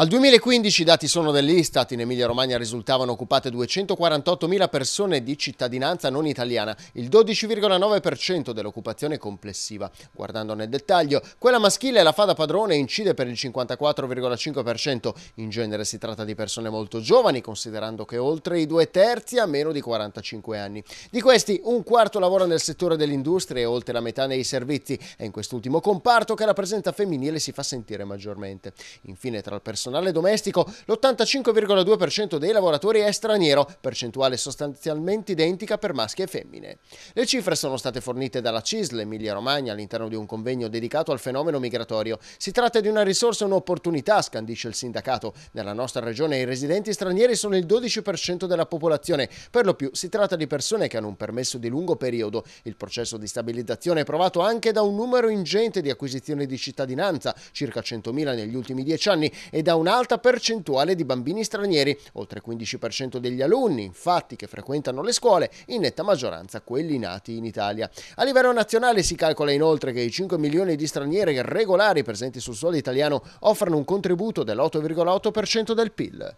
Al 2015 i dati sono dell'Istat, in Emilia-Romagna risultavano occupate 248.000 persone di cittadinanza non italiana, il 12,9% dell'occupazione complessiva. Guardando nel dettaglio, quella maschile la fa da padrone e incide per il 54,5%. In genere si tratta di persone molto giovani, considerando che oltre i due terzi ha meno di 45 anni. Di questi un quarto lavora nel settore dell'industria e oltre la metà nei servizi. È in quest'ultimo comparto che la presenza femminile si fa sentire maggiormente. Infine, tra il personale personale domestico, l'85,2% dei lavoratori è straniero, percentuale sostanzialmente identica per maschi e femmine. Le cifre sono state fornite dalla CISL Emilia Romagna all'interno di un convegno dedicato al fenomeno migratorio. Si tratta di una risorsa e un'opportunità, scandisce il sindacato. Nella nostra regione i residenti stranieri sono il 12% della popolazione, per lo più si tratta di persone che hanno un permesso di lungo periodo. Il processo di stabilizzazione è provato anche da un numero ingente di acquisizioni di cittadinanza, circa 100.000 negli ultimi dieci anni, e da un un'alta percentuale di bambini stranieri, oltre il 15% degli alunni, infatti, che frequentano le scuole, in netta maggioranza quelli nati in Italia. A livello nazionale si calcola inoltre che i 5 milioni di stranieri regolari presenti sul suolo italiano offrono un contributo dell'8,8% del PIL.